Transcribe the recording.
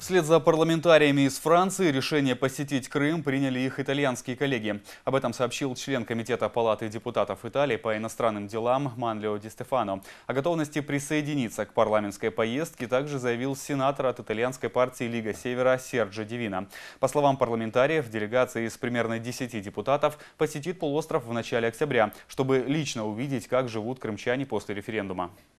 Вслед за парламентариями из Франции решение посетить Крым приняли их итальянские коллеги. Об этом сообщил член Комитета Палаты депутатов Италии по иностранным делам Манлио Ди Стефано. О готовности присоединиться к парламентской поездке также заявил сенатор от итальянской партии Лига Севера Серджи Дивина. По словам парламентариев, делегация из примерно 10 депутатов посетит полуостров в начале октября, чтобы лично увидеть, как живут крымчане после референдума.